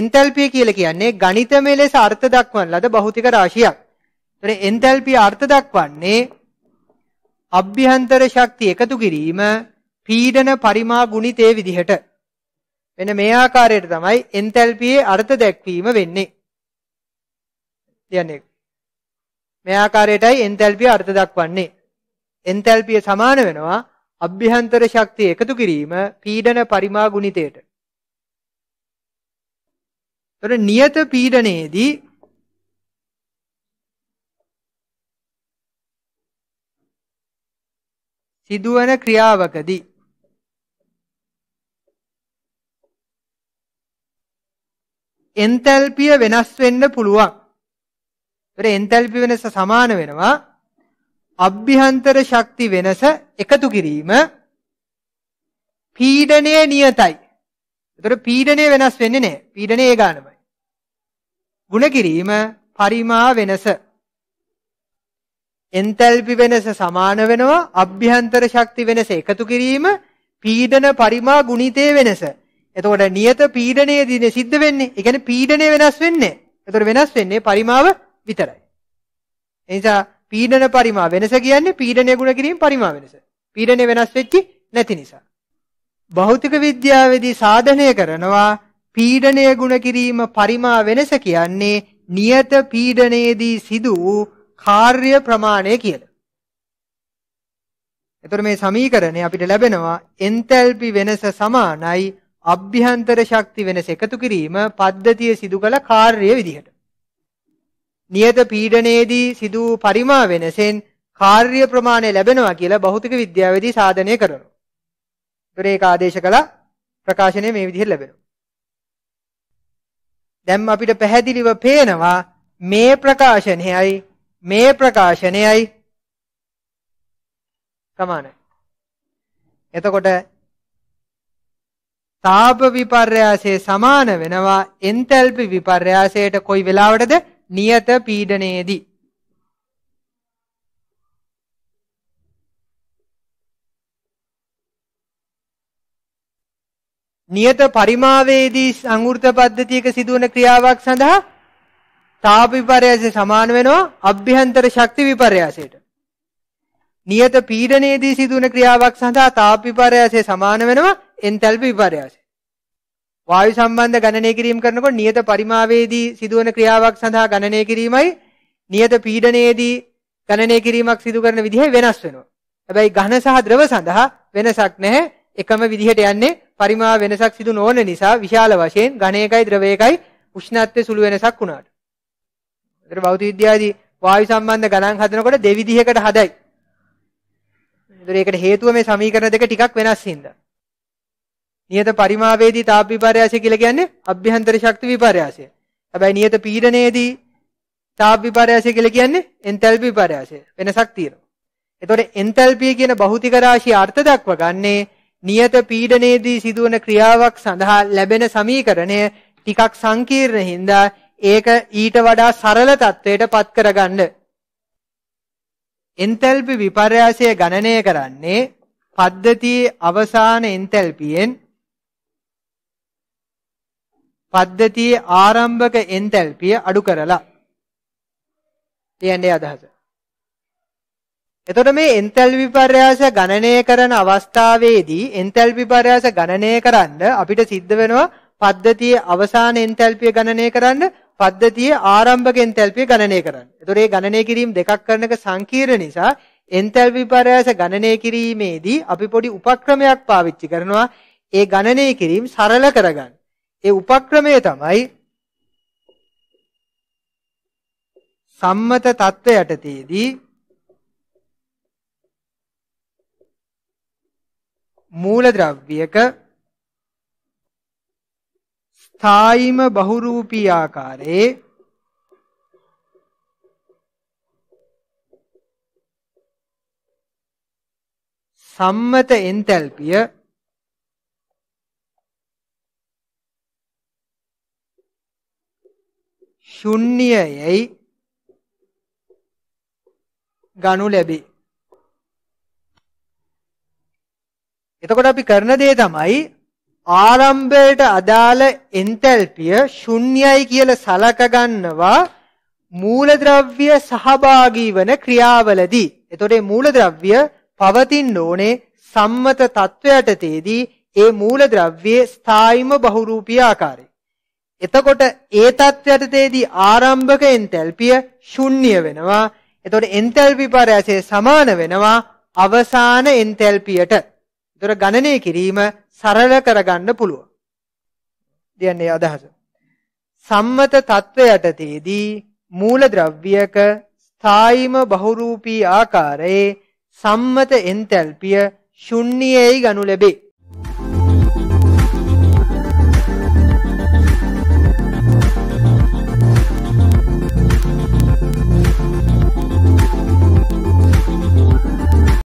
එන්තැල්පිය කියලා කියන්නේ ගණිතමය ලෙස අර්ථ දක්වන ලද භෞතික රාශියක්. ඒතර එන්තැල්පිය අර්ථ දක්වන්නේ අභ්‍යන්තර ශක්තිය එකතු කිරීම පීඩන පරිමා ගුණිතේ විදිහට. වෙන මේ ආකාරයට තමයි එන්තැල්පියේ අර්ථ දැක්වීම වෙන්නේ. කියන්නේ මේ ආකාරයටයි එන්තැල්පිය අර්ථ දක්වන්නේ. එන්තැල්පිය සමාන වෙනවා අභ්‍යන්තර ශක්තිය එකතු කිරීම පීඩන පරිමා ගුණිතයට. ඒතර නියත පීඩනයේදී සිදුවන ක්‍රියාවකදී එන්තැල්පිය වෙනස් වෙන්න පුළුවන්. ඒතර එන්තැල්පි වෙනස සමාන වෙනවා. අභ්‍යන්තර ශක්ති වෙනස එකතු කිරීම පීඩනය නියතයි. ඒතර පීඩනය වෙනස් වෙන්නේ නැහැ. පීඩනය ඒ ගානමයි. ಗುಣ කිරීම පරිමා වෙනස එන්තැල්පි වෙනස සමාන වෙනවා අභ්‍යන්තර ශක්ති වෙනස එකතු කිරීම පීඩන පරිමා ගුණිතය වෙනස එතකොට නියත පීඩනය දින සිද්ධ වෙන්නේ ඒ කියන්නේ පීඩනය වෙනස් වෙන්නේ එතකොට වෙනස් වෙන්නේ පරිමාව විතරයි එනිසා පීඩන පරිමා වෙනස කියන්නේ පීඩනය ගුණ කිරීම පරිමා වෙනස පීඩනය වෙනස් වෙච්චි නැති නිසා භෞතික විද්‍යාවේදී සාධනය කරනවා පීඩණය ගුණ කිරීම පරිමා වෙනස කියන්නේ නියත පීඩණයේදී සිදු වූ කාර්ය ප්‍රමාණය කියලා. එතකොට මේ සමීකරණය අපිට ලැබෙනවා එන්තැල්පි වෙනස සමානයි අභ්‍යන්තර ශක්ති වෙනස එකතු කිරීම පද්ධතිය සිදු කළ කාර්ය විදිහට. නියත පීඩණයේදී සිදු පරිමා වෙනසෙන් කාර්ය ප්‍රමාණය ලැබෙනවා කියලා භෞතික විද්‍යාවේදී සාධනය කරනවා. ඒක ආදේශ කළ ප්‍රකාශනය මේ විදිහට ලැබෙනවා. දැන් අපිට පැහැදිලිව පේනවා මේ ප්‍රකාශනයයි මේ ප්‍රකාශනයයි සමානයි. එතකොට තාප විපර්යාසයේ සමාන වෙනවා එන්තැල්පි විපර්යාසයට කොයි වෙලාවටද නියත පීඩනයේදී නියත පරිමාවේදී සංවෘත පද්ධතියක සිදුවන ක්‍රියාවක් සඳහා තාප විපර්යාසය සමාන වෙනවා අභ්‍යන්තර ශක්ති විපර්යාසයට. නියත පීඩනයේදී සිදුවන ක්‍රියාවක් සඳහා තාප විපර්යාසය සමාන වෙනවා එන්තැල්පි විපර්යාසය. වායු සම්බන්ධ ගණනය කිරීම කරනකොට නියත පරිමාවේදී සිදුවන ක්‍රියාවක් සඳහා ගණනය කිරීමයි නියත පීඩනයේදී ගණනය කිරීමක් සිදු කරන විදිහයි වෙනස් වෙනවා. හැබැයි ඝන සහ ද්‍රව සඳහා වෙනසක් නැහැ. එකම විදිහට යන්නේ පරිමාව වෙනසක් සිදු නොවන නිසා විශාල වශයෙන් ඝනයකයි ද්‍රවයකයි උෂ්ණත්වයේ සුළු වෙනසක් වුණාට. ඒතර භෞතික විද්‍යාවේදී වායු සම්බන්ධ ගණන් හදනකොට දෙවිධයකට හදයි. ඒතර ඒකට හේතුව මේ සමීකරණ දෙක ටිකක් වෙනස් හින්දා. නියත පරිමාවේදී තාප විපර්යාසය කියලා කියන්නේ අභ්‍යන්තර ශක්ති විපර්යාසය. හැබැයි නියත පීඩනයේදී තාප විපර්යාසය කියලා කියන්නේ එන්තැල්පි විපර්යාසය. වෙනසක් තියෙනවා. එතකොට එන්තැල්පිය කියන භෞතික රාශිය අර්ථ දක්වගන්නේ නියත පීඩනයේදී සිදුවන ක්‍රියාවක් සඳහා ලැබෙන සමීකරණය ටිකක් සංකීර්ණ හින්දා ඒක ඊට වඩා සරල තත්වයට පත් කරගන්න. එන්තැල්පි විපර්යාසය ගණනය කරන්නේ පද්ධතියේ අවසාන එන්තැල්පියෙන් පද්ධතියේ ආරම්භක එන්තැල්පිය අඩු කරලා. කියන්නේ අදහස. එතකොට මේ එන්තැල්පි පර්යාස ගණනය කරන අවස්ථාවේදී එන්තැල්පි පර්යාස ගණනය කරන්න අපිට සිද්ධ වෙනවා පද්ධතියේ අවසාන එන්තැල්පිය ගණනය කරන්න පද්ධතියේ ආරම්භක එන්තැල්පිය ගණනය කරන්න. එතකොට මේ ගණනය කිරීම දෙකක් කරන එක සංකීර්ණ නිසා එන්තැල්පි පර්යාස ගණනය කිරීමේදී අපි පොඩි උපක්‍රමයක් පාවිච්චි කරනවා. ඒ ගණනය කිරීම සරල කරගන්න. ඒ උපක්‍රමය තමයි සම්මත තත්ත්ව යටතේදී මූලද්‍රව්‍යයක ස්ථායිම බහුරූපී ආකාරයේ සම්මත එන්තැල්පිය ශුන්්‍යයයි ගනු ලැබේ එතකොට අපි කරන දේ තමයි ආරම්භයට අදාළ එන්තැල්පිය ශුන්‍යයි කියලා සලක ගන්නවා මූලද්‍රව්‍ය සහභාගී වන ක්‍රියාවලදී. එතකොට මේ මූලද්‍රව්‍ය පවතින්න ඕනේ සම්මත තත්වයට තේදී ඒ මූලද්‍රව්‍යයේ ස්ථායිම බහුරූපී ආකාරය. එතකොට ඒ තත්වයට තේදී ආරම්භක එන්තැල්පිය ශුන්‍ය වෙනවා. එතකොට එන්තැල්පි පරාසය සමාන වෙනවා අවසාන එන්තැල්පියට. ඒතර ගණනය කිරීම සරල කරගන්න පුළුවන්. කියන්නේ අදහස. සම්මත තත්ත්වය යටතේදී මූලද්‍රව්‍යයක ස්ථායිම බහුරූපී ආකාරයේ සම්මත එන්තැල්පිය ශුන්‍යයේයි ගනු ලැබේ.